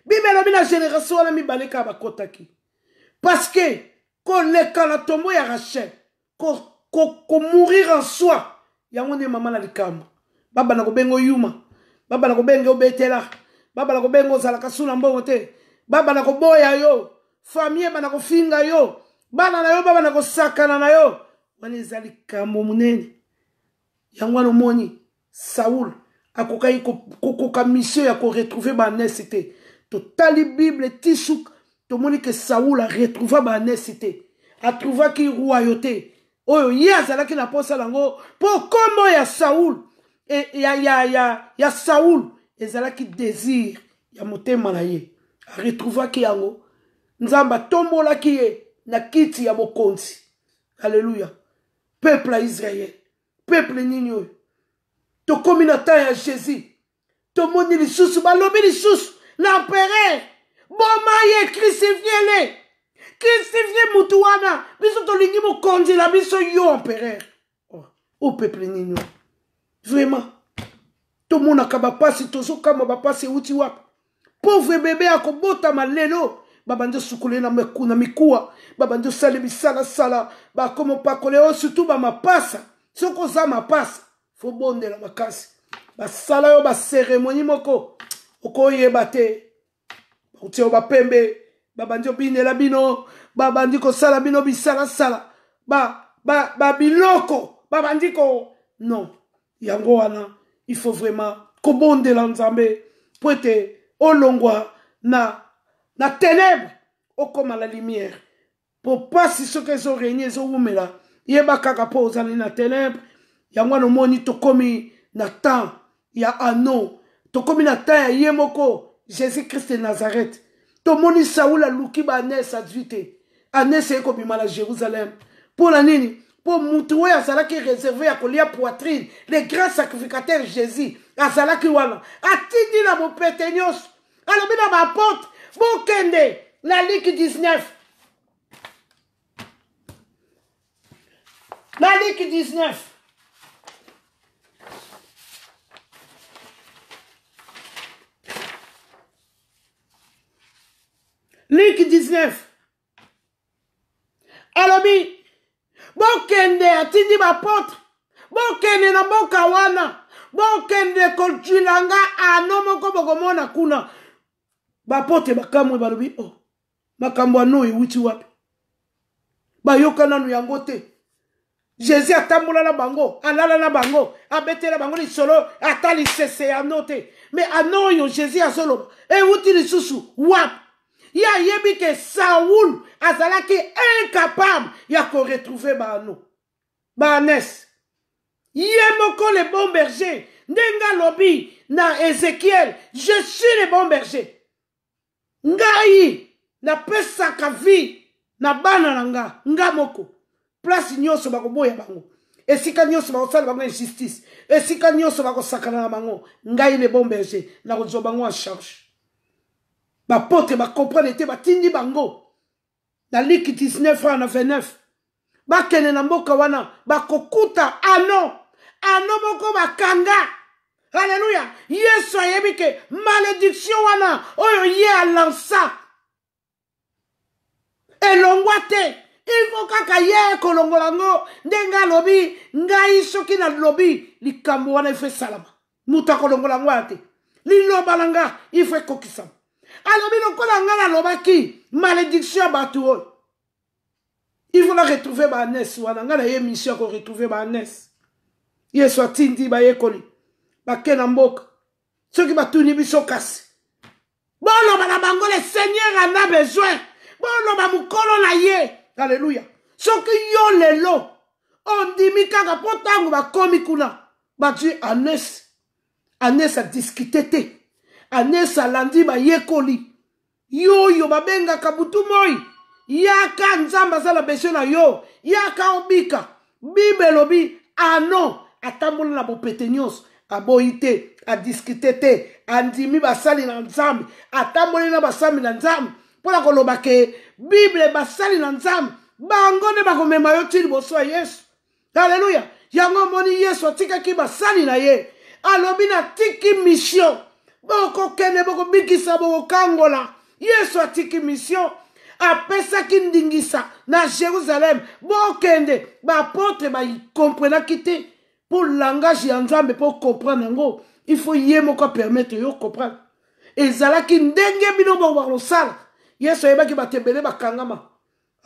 bibelobi na génération wana mibale kaka bakotaki parceke koleka na tombo ya rachel komourir ko, ko en soi yango nde mama na likambo babanda kobenga oyuma babanda kobenga obetela babanda kobenga ozalaka su na mbongo te babanda koboya yo fami ebanda kofinga yo bana na yo babanda kosakana na yo wana eza likambo monene yango wana omoni saul akokaki kokoka misio ya koretrouve baanesi te totali bible tisuk tomoni ke saul aretrouva baanesi te atrouvaki rwayo te oyo ye azalaki na mposa nango mpo nkombo ya saul ya, ya, ya, ya saulu ezalaki désir ya motema A a. qui yango Nzamba tombola ki na kiti ya mokonzi. Alléluia. peuple à israel peuple nini To tokómi na ya jésus ba lobi les sous, na empereur boma ye crucifie le crucifie motu biso to lingi mokonzi na biso yo empereur o oh, oh, peuple nini vraiment tomonaka bapasi tozokamba bapasi euti wapi pauvre bebe akobotama lelo babandi osukule na mikuwa babandi osala bisalasala bakoma opakole oyo surtout bamapasa soki oza mapasa fobondela makasi basala yo baseremoni moko okoyeba te bakutia yo bapembe babandi obinela bino babandi kosala bino bisalasala babiloko ba, ba babandi ko non yango wana il faut vraiment kobondela nzambe mpo ete olongwa na, na ténèbre oh, comme la lumière pour mpo ce que ezorenie ezowumela yeba kaka mpo ozali na ténèbre yango moni, to komi na temps ya ano komi na temps ya yemoko, jésus christ de nazareth tomoni saul aluki baanese azwi Anes anese ekobima bimala jérusalem pour la nini à moutouer qui est réservé à kolia poitrine les grands sacrificataires jésus Zalaki wana atindi allons la à ma porte. Bon Kende. La Ligue 19 La Ligue 19 Ligue 19 atindi bapotre bokende na mboka wana bokende kozwila nga ano moko bokomona kuna bapotre bakamwe balobi o oh, makambo ano ewuti wapi bayoka nanu yango te jésus atambola na bango alala na bango abetela bango lisolo ata lisese ya ano te me ano oyo jésus azoloba ewuti lisusu wapi ye ayebi ke saul azalaki incapable ya koretrouve baano banes Yé moko le bon berger Ndenga lobi na ezekiel je suis le bon berger ngai ka vi na bana na nga nga moko place bango esika justice. bango injustice esika sakana na bango le bon berger bango en charge ba comprenne te tindi bango na liki 19 na 29 bakende na mboka wana bakokuta ano ano moko bakanga alleluya yesu ayebi ke malédiction wana oyo ye alansa elongwa te ifo kaka ye kolongola yango ndenge alobi ngai soki nalobi likambo wana ifo esalama moto akolongola yango ya te liloba na nga ifo ekokisama alobi lokola ngai nalobaki malédiction ya bato oyo ivo naretrouve baanes wana ngai naye mission ya koretrouve baanes yesu atindi bayekoli bake na mboka soki batuni biso kasi boloba na bango le seigneur ana besoin boloba mokolo na ye alleluya soki yo lelo ondimi kaka mpo ntango bakomi kuna batui anes anes adiskite te anes alandi bayekoli yo oyo babengaka butu moi yaka nzambe azala besoin na yo yaka obika bible elobi ano ah atambola na bopete nyonso aboyi te adiskite te andimi basali na nzambe atamboli na basambi na nzambe mpona koloba ke bible basali na nzambe bango nde bakomema yo ti liboso ya yesu aleluya yango omoni yesu atikaki basali na ye alobi natiki misio bokokende bokobikisa bokokangola yesu atiki misio apesaki ndingisa na jérusalem bokende baapotre bakomprenaki te mpo langage ya nzambe mpo komprendre yango il faut ye moko apermettre yo komprendre ezalaki ndenge bino boko bakosala yesu ayebaki bato ebele bakangama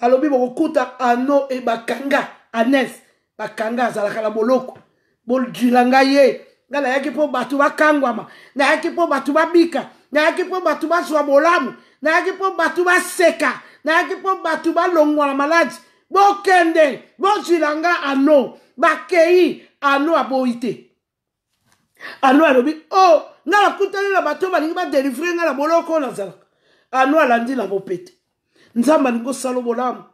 alobi bokokuta ano e bakanga anes bakanga azalaka na boloko bodila ngai ye ngai nayaki mpo bato bakangwama nayaki mpo bato babika nayaki mpo bato bazwa bolamu nayaki mpo bato baseka nayaki mpo bato balongwa na maladi bokende bozwila nga ano bakei ano aboyi te ano alobi o oh, nga nakutani na bato balingi badelivre nga na boloko oyo nazalaka ano alandi na bopete nzambe alingi osala bolamu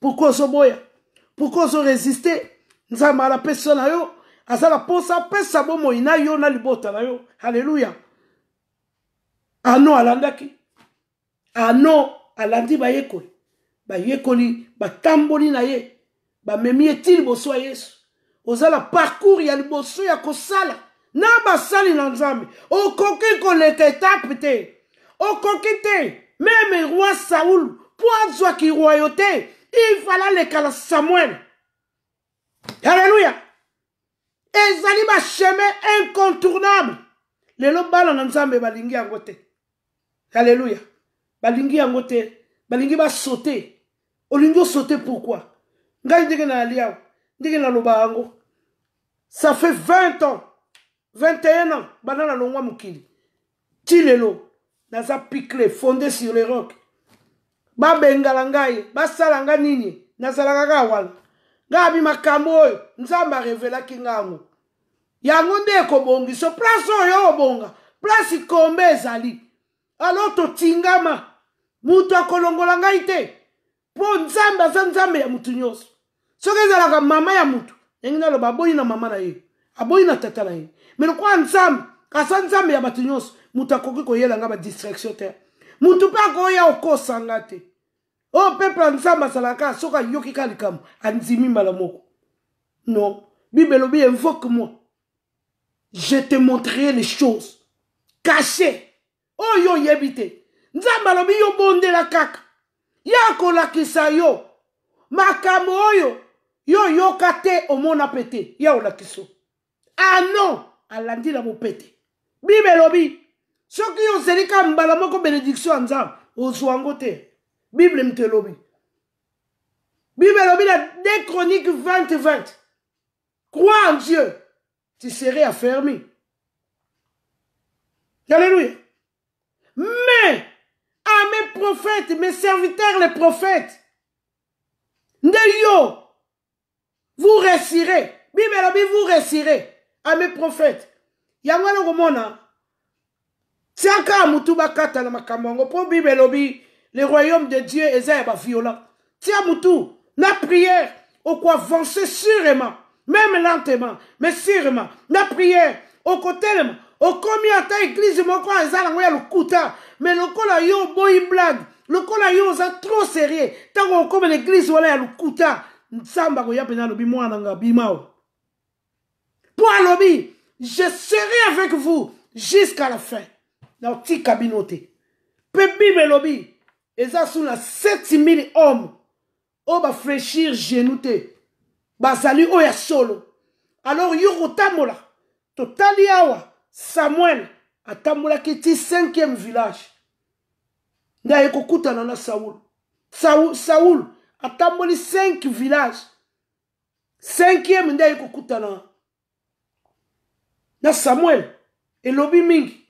pourkui ozoboya pourkui ozorésiste nzambe alapesa na yo aza na mposa apesa bomoi na yo na libota na yo halleluya ano alandaki ano ah, alandi bayekoli bayekoli batamboli na ye bamemi eti liboso ya yesu ozala parcours ya liboso ya kosala na basali na nzambe okoki koleka etape te okoki te meme roi saul mpo azwaki royauté ifala alekala samuel alleluya ezali bachemin incontournable lelo bana na nzambe balingi yango te alleluya balingi yango te balingi basote olingi osote pourkui ngai ndenge nayali awa ndenge naloba yango ça fait 20 ans 21 ans banda nalongwa mokili ti lelo naza pikle fondé sur le roc babengala ngai basala nga nini nazalaka kaka wana ngai abi makambo oyo nzambe arevelaki ngango yango nde ekobongiso place oyo obonga place kombe ezali alo totingama moto akolongola ngai te mpo nzambe aza nzambe ya motu nyonso soki ezalaka mama ya motu ndenge naloba aboyi na mama na ye aboyi na tata na ye me lokola nzambe aza nzambe ya bato nyonso moto akoki koyelanga badistraction te motu mpe akoya okosanga te oyo oh, peple ya nzambe azalaka soki ayoki ka likambo andimi mbala moko non bible elobi invoque moi je te montrerai les choses caché oyo oh, oyebi te nzambe lobi yo la kaka la kisa yo Makamo yo, yo kate te omona mpe Ya ye olakiso ano ah alandi na mopete bibe elobi soki yo ka mbala moko benediktio benediction, nzambe ozwa bible m'te lobi. bible lobi la 2 20 20 crois en dieu tu serais affermi alléluia mais mes prophètes, mes serviteurs les prophètes. Ndeyo, vous réussirez. Bible vous réussirez à mes prophètes. na Romona. Tiaka kata na makamango. Pour Bible le royaume de Dieu est un violent. Tiens, la prière, au quoi avancer sûrement, même lentement, mais sûrement. La prière, au côté okomi ata église moko eza nango ya lokuta mais lokola yo boy blague lokola yo oza trop serie ntango okoma l'église, eglize ya lokuta nzambe akoya mpena alobi mwana nga bimao mpo alobi je serai avec vous jusqu'à la fin Dans bino te mpe bible elobi eza sulu na 7000 homme oyo bafreshir genou te bazali oyo ya solo alors yo kotambola totali awa samuel atambolaki ti 5e village nde aye kokutana na saulo saul, saul atamboli 5 village 5e nde aye kokutana na samuel elobi mingi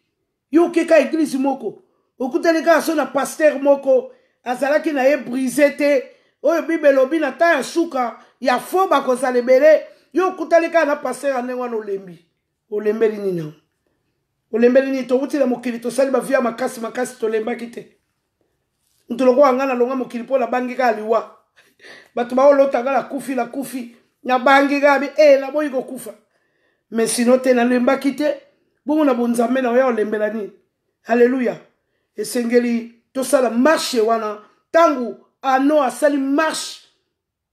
yo okeka eglize moko okutani kaka so na paster moko azalaki na ye brise te oyo bibele obi na ntan ya suka ya fo bakozala ebele yo okutani kaka na paster ya ndenge wana olembi olembeli nini yango olembeli nini towutile mokili tosali bavio ya makasi makasi tolembaki te mutu loko anga nalonga mokili mpo nabangi kaka liwa bato baolotanga lakufi lakufi nabangi kaka bi e eh, naboyi kokufa me sino te nalembaki te bongo na bonzambe na oya olembela nini alleluya esengeli tosala marshe wana ntango ano asali marshe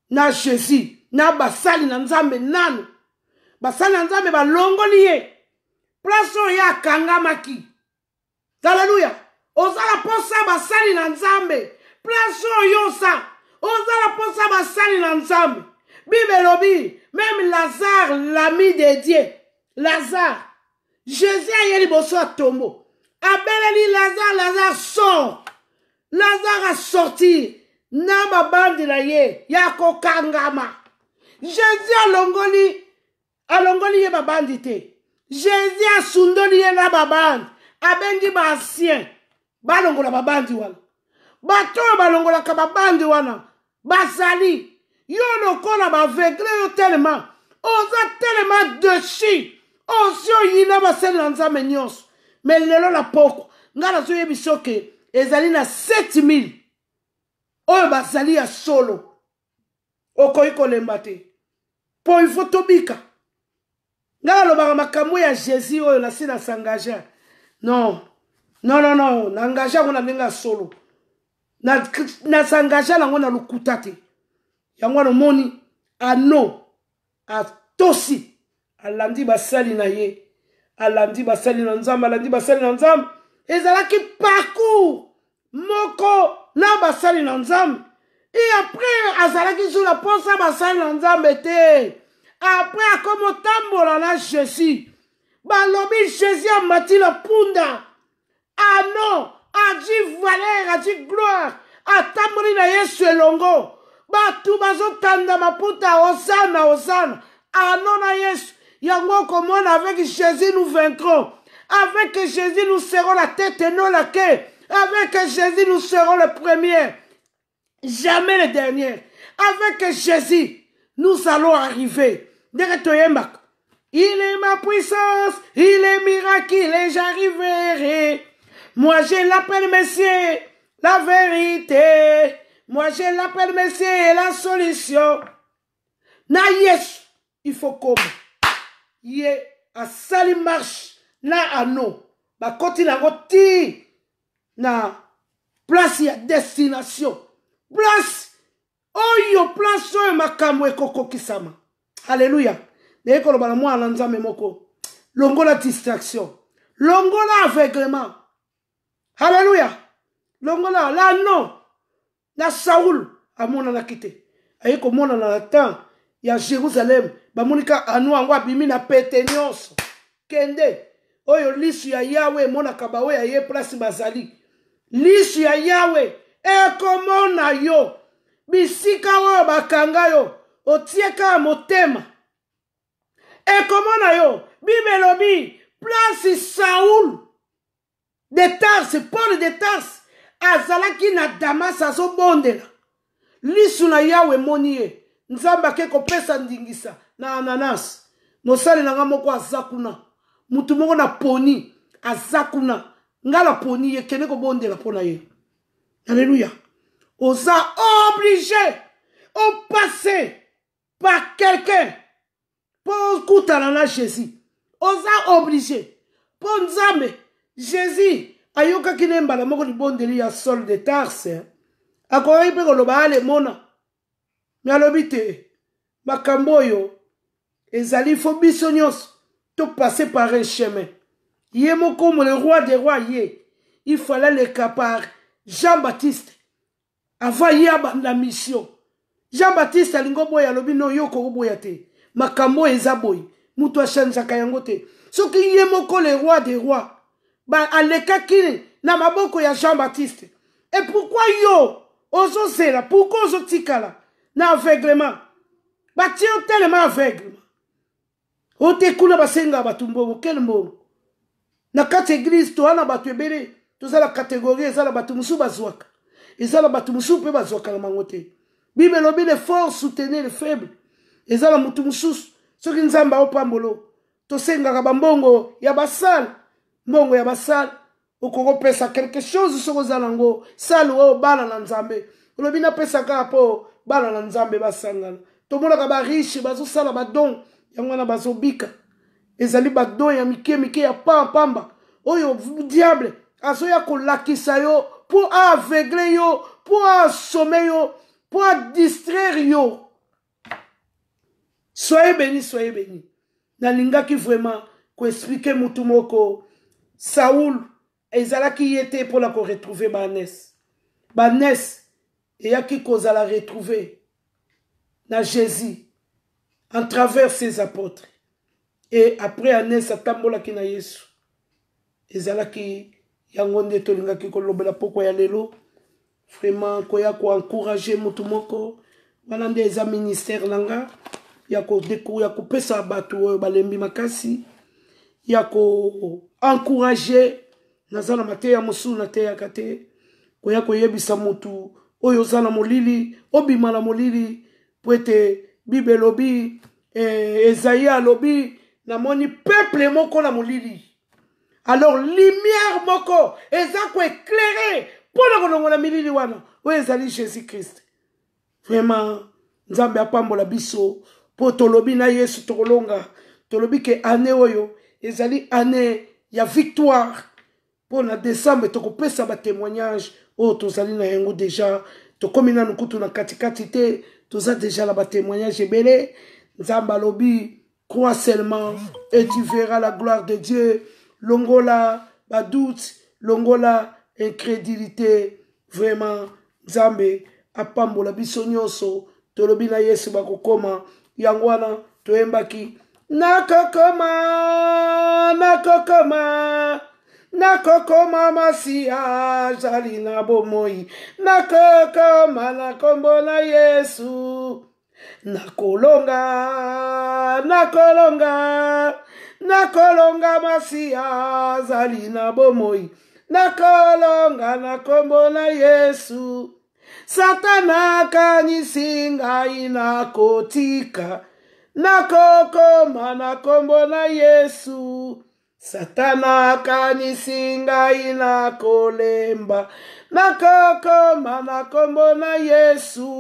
na jésus na basali na nzambe nanu basali na nzambe balongoli ye place oyo akangamaki aleluya ozala mposa basali na nzambe place oyo oza ozala mposa basali na nzambe bible elobi meme lazare lami de dieu lazare jésus aye liboso ya tombo abeleli lazare lazare sor lazare asortir na mabandi na ye ya kokangama jésus alongoli alongoli ye babandi te jésus asundoli ye na babanzi abengi baansien balongola babanzi wana bato oyo balongolaka babanzi wana bazali yo lokola bavegre yo telema oza telema deshi osi oyina basali na nzambe nyonso me lelo na pokwa ngai nazoyebisa oke ezali na 7000 oyo bazali ya solo okoki kolemba te mpo ifo tobika ngai alobaka makambo ya jésus oyo nasi nasengage non non non non naengage yango na ndenge ya solo nasengage yango na lokuta te yango wana omoni ano atosi alandi basali na ye alandi basali na nzambe alandi basali na nzambe ezalaki parcours moko na basali na nzambe e apres azalaki sur la mposa basali na nzambe te Après Tambo na Jésus, balobi Jésus a ah non Ah adi a dit gloire, a atamboli na Yesu elongo. Bato bazotanda maputa osana osana. Ah, non na Yesu, yango komona avec Jésus nous vaincrons. Avec Jésus nous serons la tête et non la queue. Avec Jésus nous serons le premier. jamais le dernier. Avec Jésus, nous allons arriver. ndenge toyembaka il est ma puissance il est miracle il est j'arriverai moi je l'appelle messier la vérité moi je l'appelle messier et la solution na yesu ifokoma ye asali marche na ano bakoti nango ti na place ya destination place oyo place oyo makambo ekokokisama alleluya naye koloba na mwana nzambe moko longola distraction longola aveuglement alleluya longola lano na saul amonanaki te aye komonana na temps ya jérusalem bamonika anu yango abimi na pete nyonso kende oyo lisu ya yawe emonaka baoyo aye place bazali lisu ya yawe ekomona yo bisika oyo bakanga yo otie kaka motema ekoma na yo bibe elobi place saul de tarse paul de tarse azalaki na damas azobondela lisu na yawe emoni ye nzambe ake kopesa ndingisa na ananasi mosali na nga moko aza kuna motu moko na poni aza kuna nga na poni ye kende kobondela mpo na ye alleluya oza oblige opase par quelqu'un. Pour Paul la Jésus. Osa obligé. Pour Nzambe. Jésus. ayoka na mbala moko bon ya sol de tarse hein. akokaki Mais le alemona mona, alobi te makambo ezali fo passer par un chemin le roi de rois. Il fallait le capar, jean baptiste avant ye la mission jean baptiste alingi oboya alobi no yo okokoboya te makambo oyo eza boye moto ashanzaka yango te soki ye moko le roi de roi alekaki na maboko ya jean baptiste e pourkui yo ozozela pourkui ozotikala na aveuglement batie yo telema aveuglement ote kuna basengaka bato mbongo kele mbongo na kati eglize towana bato ebele toza na kategorie eza na bato mosusu bazwaka eza na bato mosusu mpe bazwaka na bango te bible elobi le fort soutenir le faible eza na motu mosusu soki nzambe aopambola tosengaka bambongo ya basale mbongo ya basale okoki opesa quelque chose soki oza nango sale oyo bana na nzambe olobi napesa kaka mpo bana na nzambe basangana tomonaka bariche bazosala badon yango wana bazobika ezali badon ya mike mike ya pampamba oyo diable azoya kolakisa yo mpo avegle yo mpo asome yo pour distraire yo soyez bénis, soyez béni qui vraiment Saoul, mutu moko saul ezalaki ye te mpona retrouver banes banes eyaki l'a retrouver. na jésus en travers ses apôtres et après anes qui na yesu ezalaki yango nde tolingaki kolobela pokwa lelo vraiment koya koencourage motu moko wana nde eza ministère na nga ya kopesa bato oyo euh, balembi makasi ya koencourage naza na mateya mosusu nateyaka te koya koyebisa motu oyo oza na molili obima na molili po ete bible elobi eh, ezayi alobi namoni peuple moko na molili alors lumière moko eza koéclaire mpona kolongola milili wana jésus Christ. vraiment nzambe apambola biso Pour tolobi na yesu tokolonga tolobi ke ane oyo ezali ane ya victoire Pour na décembre. tokopesa Oh, to zali na yango deja To nanu kutu na katikati te déjà la ba batémoignage ebele Nzamba lobi. crois seulement et tu verras la gloire de dieu longola badoute longola incrédulité vraiment nzambe apambola biso nyonso tolobi na yesu bakokoma yango wana toyembaki nakokoma nakokoma nakokoma masiya azali na bomoi nakokoma na nkombo na yesu nakolonga nakolonga nakolonga masiya azali na bomoi nakolonga na nkombo na yesu satana akanyisi ngai nakotika nakokoma na nkombo na yesu satana akanisi ngai nakolemba nakokoma na nkombo na yesu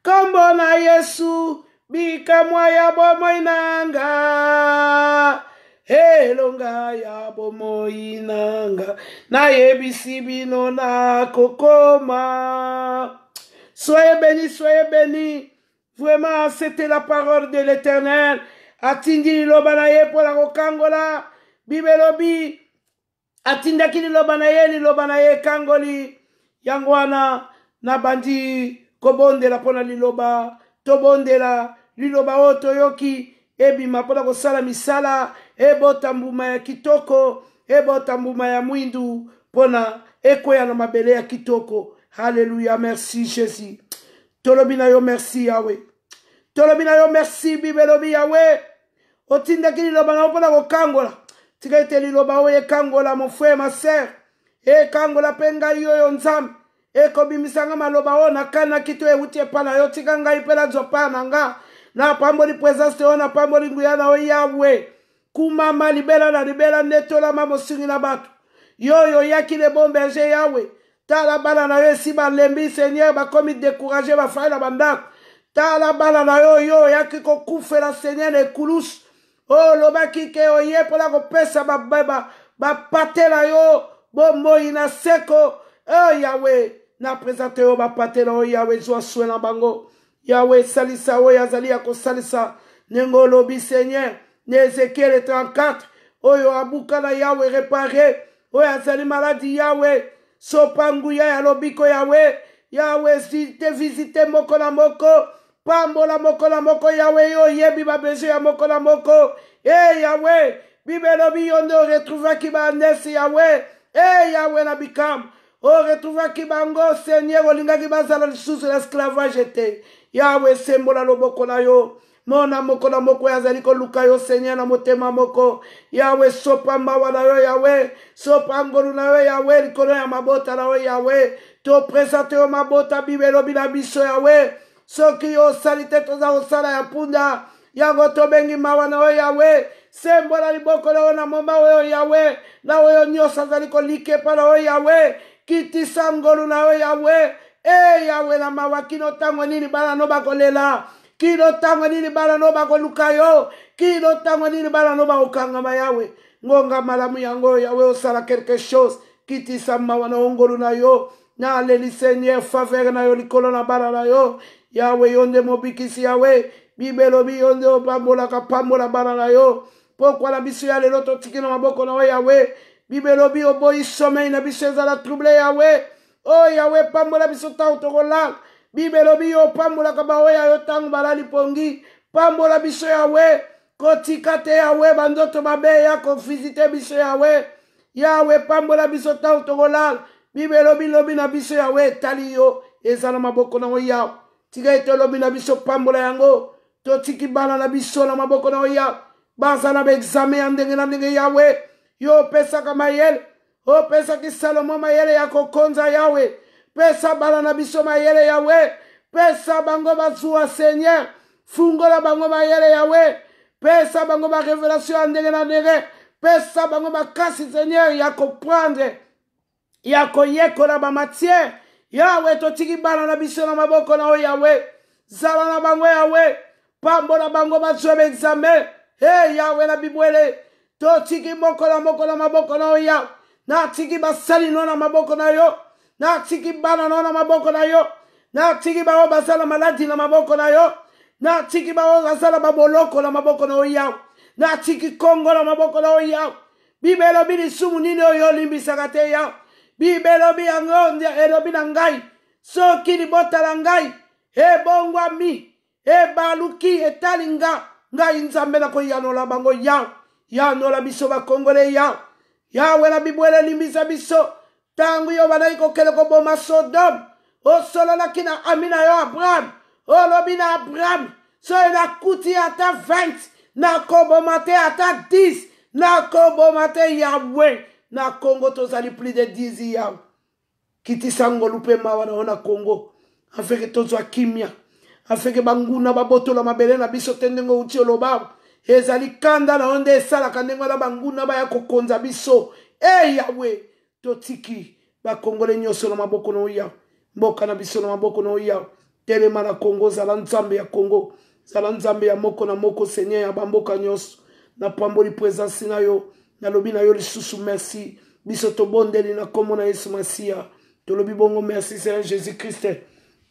nkombo na yesu bikamwa ya bomoi na nga elonga ya bomoi nanga nayebisi bino nakokoma soyez béni soyez béni vraiment c'était la parole de l'éternel atindi liloba na ye mpo na kokangola bibe elobi atindaki liloba na ye liloba na ye ekangoli yango wana nabandi kobondela mpo na liloba tobondela liloba oyo toyoki ebima mpo na kosala misala ebota mbuma ya kitoko ebota mbuma ya mwindu mpona ekweya na mabele ya kitoko haleluya merci jésus tolobi na yo merci yawe tolobi na yo merci bibe elobi yawe otindaki liloba na yo mpona kokangola tika ete liloba oyo ekangola mofrere maser ekangola mpe ngai oyo nzambe ekobimisanga maloba oyo nakanaki to euti epa na yo tika ngai mpe nazwa pa na nga napamboli présence te oyo napamboli nguya na yo yawe kumama libela na libela nde tolama mosingi na bato yo oyo oyaki lebomberge yawe tala bana na yo esi balembi seigneur bakomi dekourage bafai na bandako tala bana na yo yo oyaki kokufela seigneur na ekulusu olobaki oh, ke oye oh, mpona kopesa bapate na yo bomoi na seko o oh, yawe na présente yo bapate na yo yawe zwa swe na bango yawe esalisa oyo azali ya kosalisa ndenge olobi seigneur ezekiel 34 oyo abuka Yahweh, réparé, repare oyo azali maladi Yahweh, sopa Yahweh, ya lobiko yawe si te visite moko la moko pambola moko la moko Yahweh, yo biba ya moko la moko e yawe bibe elobi yo nde Yahweh, eh yawe e yawe na bikambo retrouva bango seigneur O linga kibaza na l'esclavage, te yawe sembola loboko na yo mona moko na moko azali koluka yo seigneur na motema moko yawe sopa mawa na yo yawe sopa ngolu na yo yawe likolo ya mabota na yo yawe topresente yo mabota bibe elobi na biso yawe soki yo osali te toza kosala ya mpunda yango tobengi mawa na yo yawe sembo na liboko na yo na moma oyo yawe na oyo nyonso azali kolikepa na yo yawe kitisa ngolu na yo yawe e yawe na mawa kino ntango nini bana no bakolela kinotangwa nini bana no bakoluka yo kinotangwa nini bana no bakokangama yawe ngonga malamu yango yawe osala quelque chose kitisa mawa na hongolu na yo na aleli seigneur faveur na yo likolo na bana na yo yawe yo nde mobikisi yawe bibelobi yo nde opambolaka pambola bana na yo pokwala biso ya lelo totiki na maboko na yo yawe bibelobi oboyi somei na biso ezala trouble yawe o oh, yawe pambola biso ntango tokolala bibelo biyo opambolaka baoyo yo ntango balali pongi pambola biso yawe kotika te yawe banzoto mabe ya kofizite biso yawe yawe pambola biso ntango tokolala bibelobi lobi na biso yawe etali yo eza na maboko nango yawe tika ete olobi na biso pambola yango totiki bana na biso na maboko nango yawe baza na baexame ya ndenge na ndenge yawe yo opesaka mayele opesaki salomo mayele ya kokonza yawe pesa bana na biso mayele yawe pesa bango bazuwa seigneur fungola bango mayele yawe pesa bango barevelatio ya ndenge na ndenge pesa bango makasi seigneur ya koprendre ya koyekola bamatiere yawe totiki bana na biso na maboko na oyo yawe zala na bango yawe pambola bango bazwa baexame e yawe na bibwele totiki moko na moko na maboko na oyo natiki basalino na maboko na yo natiki bana na yo na maboko na yo natiki bango basala maladi na maboko na yo natiki bango basala baboloko na maboko na yo yawe natiki kongo na maboko na yo yawe bibe elobi lisumu nini oyo olimbisaka te yawe bibe elobi yango elobi na ngai soki libotala ngai ebongwami ebaluki etali nga ngai nzambe nakoyanola bango yawe yanola biso bakongole yawe yawe na bibwele elimbisa biso ntango yo wana ekokele koboma sodome osololaki na ami na yo abraham olobi na abraham soki nakuti ata 20 nakoboma te ata 10 nakoboma te yawe na kongo tozali plus de 10 yawe kitisa ngolu mpe mawa na yo na kongo afeke tozwa kimia afeke banguna babotola mabele na biso te ndenge outi oloba ezali kanda na yo nde esalaka ndenge wana banguna baya kokonza biso eyawe hey, totiki bakongole nyonso na maboko na oya mboka na biso na maboko na oya telema kongo za ya kongo za à ya moko na moko seigneur ya bamboka nyonso na présence na yo lobi na yo lisusu merci biso tobondeli na komo na yesu masiya tolobi bongo merci seigneur jésus christ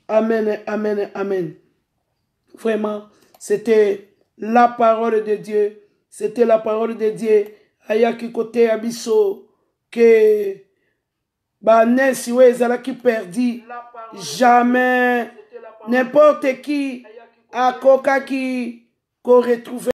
amen amen amen vraiment c'était la parole de dieu c'était la parole de dieu ayaki Kote biso que à la qui perdit jamais n'importe qui qui qui trouvé